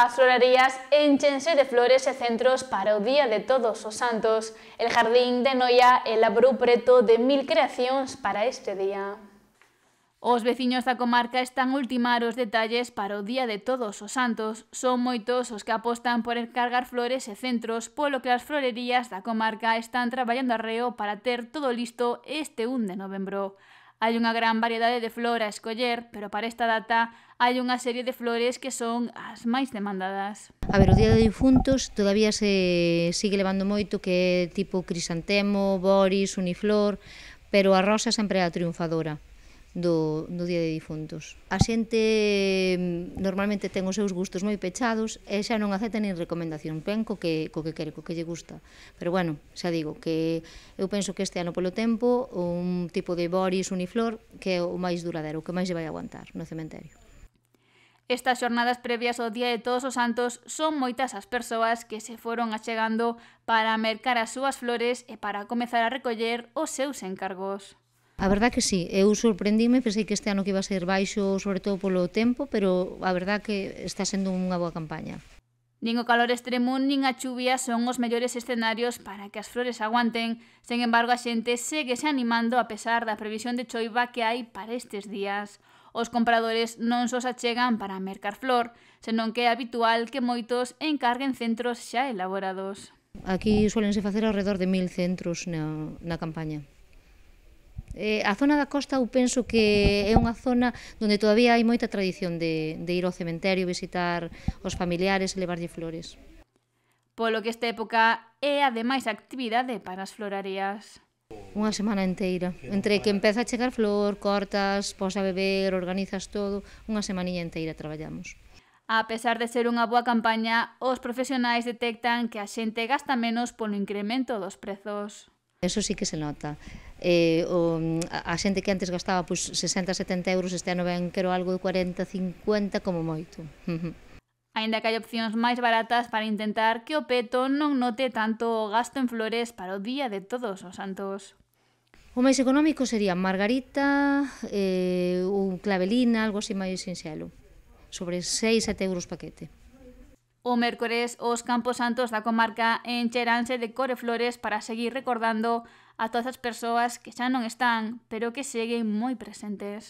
As florerías enchense de flores e centros para o Día de Todos os Santos. El Jardín de Noia elaborou preto de mil creacións para este día. Os veciños da comarca están ultimar os detalles para o Día de Todos os Santos. Son moitos os que apostan por encargar flores e centros, polo que as florerías da comarca están traballando arreo para ter todo listo este 1 de novembro. Hai unha gran variedade de flora a escoller, pero para esta data hai unha serie de flores que son as máis demandadas. A ver, o Día de Difuntos todavía se sigue levando moito que é tipo crisantemo, boris, uniflor, pero a rosa sempre é a triunfadora do, do Día de Difuntos. A xente mm, normalmente ten os seus gustos moi pechados e xa non acepta nin recomendación, pen co que, co que quere, co que lle gusta. Pero bueno, xa digo que eu penso que este ano polo tempo un tipo de boris uniflor que é o máis duradero, o que máis lle vai aguantar no cementerio. Estas xornadas previas ao Día de Todos os Santos son moitas as persoas que se foron achegando para mercar as súas flores e para comezar a recoller os seus encargos. A verdad que sí, eu sorprendíme, pensei que este ano que iba a ser baixo, sobre todo polo tempo, pero a verdad que está sendo unha boa campaña. Nin o calor extremo nin a chuvia son os mellores escenarios para que as flores aguanten, sen embargo a xente segue se animando a pesar da previsión de choiva que hai para estes días. Os compradores non só se achegan para mercar flor, senón que é habitual que moitos encarguen centros xa elaborados. Aquí suelen se facer alrededor de mil centros na, na campaña eh, a zona da costa eu penso que é unha zona onde todavía hai moita tradición de, de ir ao cementerio, visitar os familiares e levarlle flores. Polo que esta época é ademais actividade para as florarías. Unha semana enteira, entre que empeza a chegar flor, cortas, posa a beber, organizas todo, unha semaninha enteira traballamos. A pesar de ser unha boa campaña, os profesionais detectan que a xente gasta menos polo incremento dos prezos. Eso sí que se nota. Eh, o, a, a xente que antes gastaba pois, 60, 70 euros, este ano ben quero algo de 40, 50 como moito. Ainda que hai opcións máis baratas para intentar que o peto non note tanto o gasto en flores para o día de todos os santos. O máis económico sería margarita eh, ou clavelina, algo así máis sinxelo. Sobre 6, 7 euros paquete. O mércores, os Campos Santos da comarca encheranse de coreflores para seguir recordando a todas as persoas que xa non están, pero que seguen moi presentes.